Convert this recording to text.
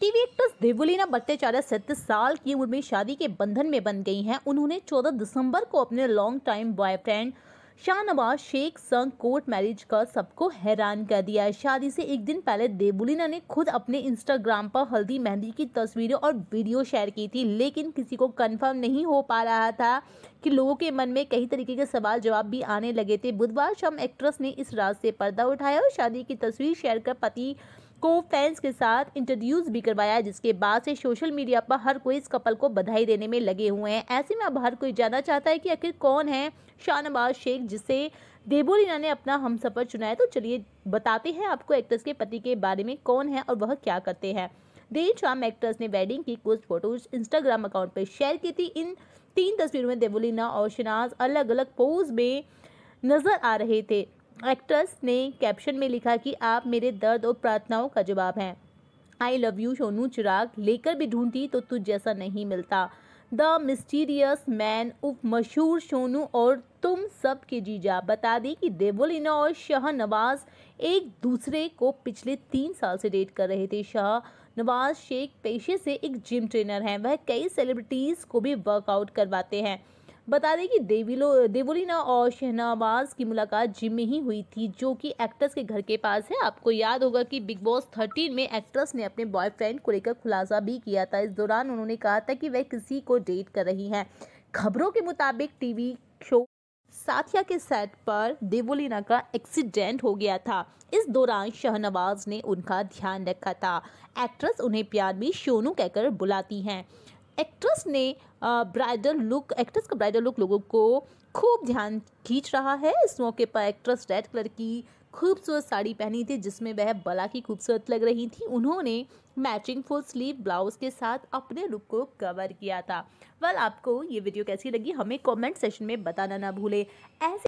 TV actress Devoleena Bhattacharya सत्तर साल की उम्र में शादी के बंधन में बन गई हैं उन्होंने 14 दिसंबर को अपने long time boyfriend Shahnawaz Shaikh संग कोर्ट मैरिज का सबको हैरान कर दिया है शादी से एक दिन पहले देवोलीना ने खुद अपने इंस्टाग्राम पर हल्दी मेहंदी की तस्वीरें और वीडियो शेयर की थी लेकिन किसी को कन्फर्म नहीं हो पा रहा था कि लोगों के मन में कई तरीके के सवाल जवाब भी आने लगे थे बुधवार शाम एक्ट्रेस ने इस राज से पर्दा उठाया और शादी की तस्वीर शेयर कर पति को फैंस के साथ इंट्रोड्यूस भी करवाया जिसके बाद से सोशल मीडिया पर हर कोई इस कपल को बधाई देने में लगे हुए हैं ऐसे में अब हर कोई जानना चाहता है कि आखिर कौन है शाहनवाज शेख जिसे देबोरीना ने अपना हम सफ़र चुना है तो चलिए बताते हैं आपको एक्ट्रेस के पति के बारे में कौन है और वह क्या करते हैं देर शाम एक्ट्रेस ने वेडिंग की कुछ फोटोज इंस्टाग्राम अकाउंट पर शेयर की थी इन तीन तस्वीरों में देबोलीना और शनाज अलग अलग पोज में नजर आ रहे थे एक्ट्रेस ने कैप्शन में लिखा कि आप मेरे दर्द और प्रार्थनाओं का जवाब हैं I love you Sonu Chirag लेकर भी ढूंढती तो तुझ जैसा नहीं मिलता द मिस्टीरियस मैन उफ मशहूर सोनू और तुम सब के जीजा बता दें कि देवोलिना और शाहनवाज एक दूसरे को पिछले तीन साल से डेट कर रहे थे शाह नवाज शेख पेशे से एक जिम ट्रेनर हैं वह कई सेलिब्रिटीज़ को भी वर्कआउट करवाते हैं बता दें कि देवीलो देवोलिना और शहनावाज की मुलाकात जिम में ही हुई थी जो कि एक्ट्रेस के घर के पास है आपको याद होगा कि बिग बॉस थर्टीन में एक्ट्रेस ने अपने बॉयफ्रेंड को लेकर खुलासा भी किया था इस दौरान उन्होंने कहा था कि वह किसी को डेट कर रही हैं खबरों के मुताबिक टीवी शो साथिया के सेट पर देवोलिना का एक्सीडेंट हो गया था इस दौरान शहनवाज ने उनका ध्यान रखा था एक्ट्रेस उन्हें प्यार में शोनू कहकर बुलाती हैं एक्ट्रेस ने ब्राइडल लुक एक्ट्रेस का ब्राइडल लुक लोगों को खूब ध्यान खींच रहा है इस मौके पर एक्ट्रेस रेड कलर की खूबसूरत साड़ी पहनी थी जिसमें वह बला की खूबसूरत लग रही थी उन्होंने मैचिंग फुल स्लीव ब्लाउज के साथ अपने लुक को कवर किया था वेल आपको ये वीडियो कैसी लगी हमें कमेंट सेशन में बताना ना भूले ऐसे